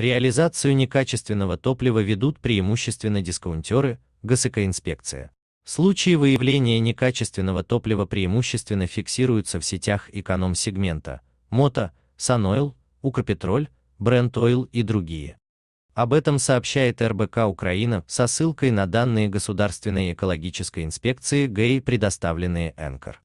Реализацию некачественного топлива ведут преимущественно дискаунтеры, госэкоинспекция. Случаи выявления некачественного топлива преимущественно фиксируются в сетях эконом-сегмента – Мото, Санойл, Укрпетроль, Брентойл и другие. Об этом сообщает РБК Украина со ссылкой на данные Государственной экологической инспекции ГАИ, предоставленные Энкор.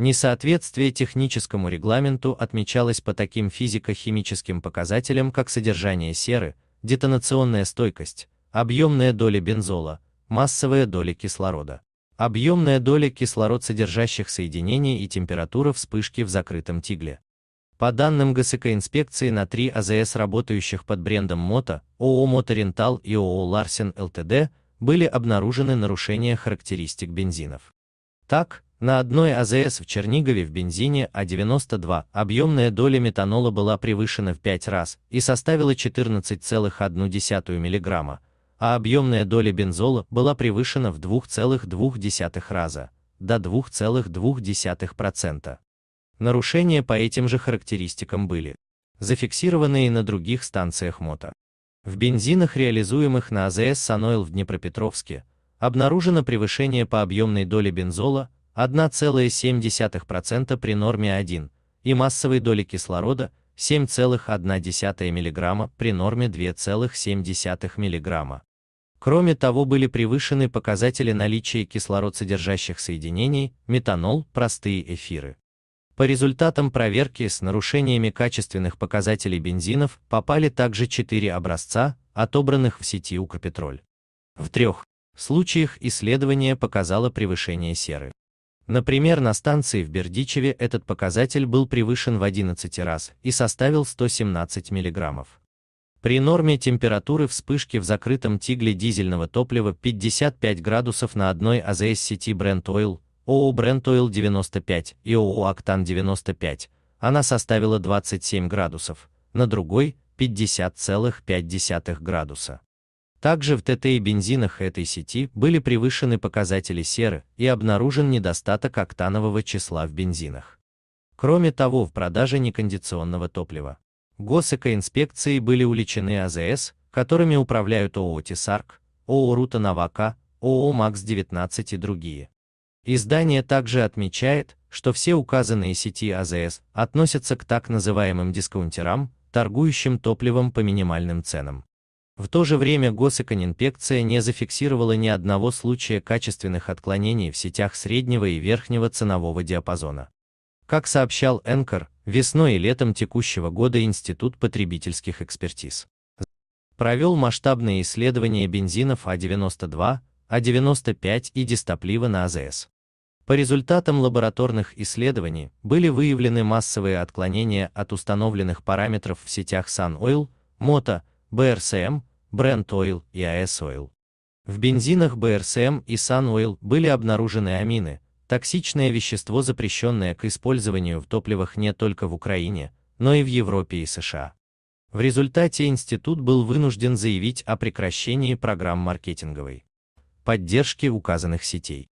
Несоответствие техническому регламенту отмечалось по таким физико-химическим показателям, как содержание серы, детонационная стойкость, объемная доля бензола, массовая доля кислорода, объемная доля кислород содержащих соединений и температура вспышки в закрытом тигле. По данным ГСК инспекции на три АЗС, работающих под брендом МОТО, ООО «Моторентал» и ООО «Ларсен ЛТД», были обнаружены нарушения характеристик бензинов. Так, на одной АЗС в Чернигове в бензине А92 объемная доля метанола была превышена в 5 раз и составила 14,1 мг, а объемная доля бензола была превышена в 2,2 раза, до 2,2%. Нарушения по этим же характеристикам были зафиксированы и на других станциях мото. В бензинах, реализуемых на АЗС Санойл в Днепропетровске, обнаружено превышение по объемной доле бензола 1,7% при норме 1 и массовой доли кислорода 7,1 мг при норме 2,7 мг. Кроме того, были превышены показатели наличия кислородсодержащих соединений, метанол, простые эфиры. По результатам проверки с нарушениями качественных показателей бензинов попали также 4 образца, отобранных в сети Укрпетроль. В трех случаях исследование показало превышение серы. Например, на станции в Бердичеве этот показатель был превышен в 11 раз и составил 117 мг. При норме температуры вспышки в закрытом тигле дизельного топлива 55 градусов на одной АЗС сети Brent Oil, ООО Brent Oil 95 и ООО Octan 95, она составила 27 градусов, на другой – 50,5 градуса. Также в ТТ и бензинах этой сети были превышены показатели серы и обнаружен недостаток октанового числа в бензинах. Кроме того, в продаже некондиционного топлива. Госэкоинспекцией были уличены АЗС, которыми управляют ООО «Тесарк», ООО «Рута Навака, ООО «Макс-19» и другие. Издание также отмечает, что все указанные сети АЗС относятся к так называемым дискаунтерам, торгующим топливом по минимальным ценам. В то же время госэконинпекция не зафиксировала ни одного случая качественных отклонений в сетях среднего и верхнего ценового диапазона. Как сообщал Энкор, весной и летом текущего года Институт потребительских экспертиз провел масштабные исследования бензинов А92, А95 и дистоплива на АЗС. По результатам лабораторных исследований были выявлены массовые отклонения от установленных параметров в сетях SunOil, Moto, БРСМ, Brent Oil и AS Oil. В бензинах BRCM и Sun Oil были обнаружены амины, токсичное вещество, запрещенное к использованию в топливах не только в Украине, но и в Европе и США. В результате институт был вынужден заявить о прекращении программ маркетинговой поддержки указанных сетей.